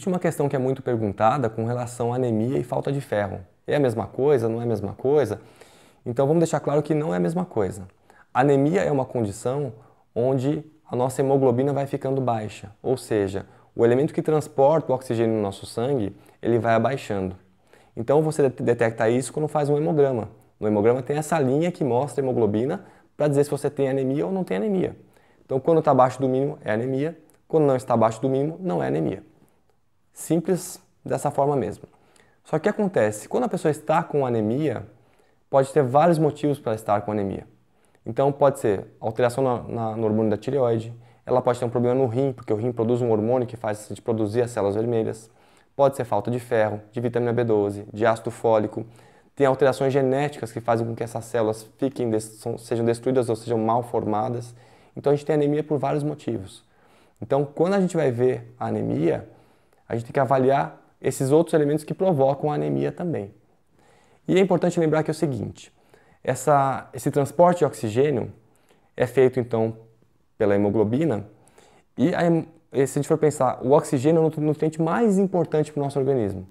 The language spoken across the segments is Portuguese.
Existe uma questão que é muito perguntada com relação à anemia e falta de ferro. É a mesma coisa? Não é a mesma coisa? Então vamos deixar claro que não é a mesma coisa. Anemia é uma condição onde a nossa hemoglobina vai ficando baixa, ou seja, o elemento que transporta o oxigênio no nosso sangue, ele vai abaixando. Então você detecta isso quando faz um hemograma. No hemograma tem essa linha que mostra a hemoglobina para dizer se você tem anemia ou não tem anemia. Então quando está abaixo do mínimo é anemia, quando não está abaixo do mínimo não é anemia. Simples dessa forma mesmo. Só que acontece, quando a pessoa está com anemia, pode ter vários motivos para estar com anemia. Então pode ser alteração na, na, no hormônio da tireoide, ela pode ter um problema no rim, porque o rim produz um hormônio que faz a gente produzir as células vermelhas. Pode ser falta de ferro, de vitamina B12, de ácido fólico. Tem alterações genéticas que fazem com que essas células fiquem, sejam destruídas ou sejam mal formadas. Então a gente tem anemia por vários motivos. Então quando a gente vai ver a anemia, a gente tem que avaliar esses outros elementos que provocam a anemia também. E é importante lembrar que é o seguinte: essa, esse transporte de oxigênio é feito então pela hemoglobina, e a, se a gente for pensar, o oxigênio é o nutriente mais importante para o nosso organismo.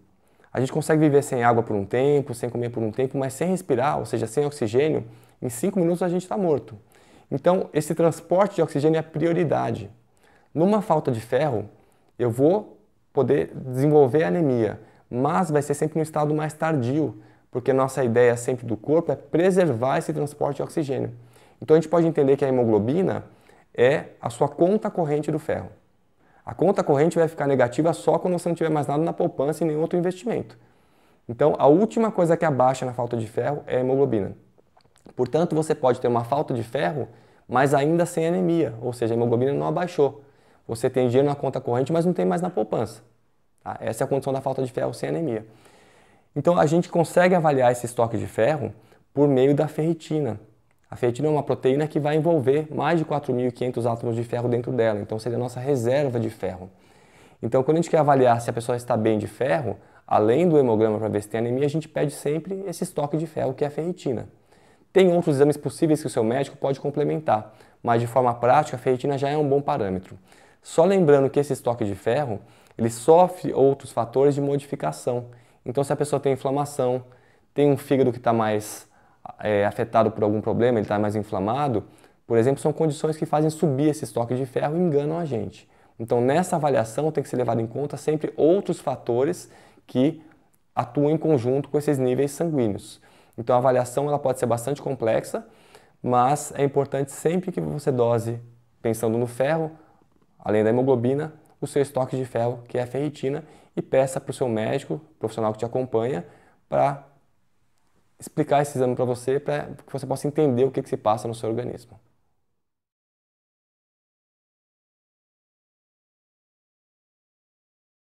A gente consegue viver sem água por um tempo, sem comer por um tempo, mas sem respirar, ou seja, sem oxigênio, em cinco minutos a gente está morto. Então, esse transporte de oxigênio é a prioridade. Numa falta de ferro, eu vou poder desenvolver anemia, mas vai ser sempre no estado mais tardio, porque nossa ideia sempre do corpo é preservar esse transporte de oxigênio. Então a gente pode entender que a hemoglobina é a sua conta corrente do ferro. A conta corrente vai ficar negativa só quando você não tiver mais nada na poupança e nenhum outro investimento. Então a última coisa que abaixa na falta de ferro é a hemoglobina. Portanto, você pode ter uma falta de ferro, mas ainda sem anemia, ou seja, a hemoglobina não abaixou você tem dinheiro na conta corrente, mas não tem mais na poupança. Tá? Essa é a condição da falta de ferro sem anemia. Então a gente consegue avaliar esse estoque de ferro por meio da ferritina. A ferritina é uma proteína que vai envolver mais de 4.500 átomos de ferro dentro dela, então seria a nossa reserva de ferro. Então quando a gente quer avaliar se a pessoa está bem de ferro, além do hemograma para ver se tem anemia, a gente pede sempre esse estoque de ferro que é a ferritina. Tem outros exames possíveis que o seu médico pode complementar, mas de forma prática a ferritina já é um bom parâmetro. Só lembrando que esse estoque de ferro, ele sofre outros fatores de modificação. Então, se a pessoa tem inflamação, tem um fígado que está mais é, afetado por algum problema, ele está mais inflamado, por exemplo, são condições que fazem subir esse estoque de ferro e enganam a gente. Então, nessa avaliação tem que ser levado em conta sempre outros fatores que atuam em conjunto com esses níveis sanguíneos. Então, a avaliação ela pode ser bastante complexa, mas é importante sempre que você dose pensando no ferro, além da hemoglobina, o seu estoque de ferro, que é a ferritina, e peça para o seu médico, profissional que te acompanha, para explicar esse exame para você, para que você possa entender o que, que se passa no seu organismo.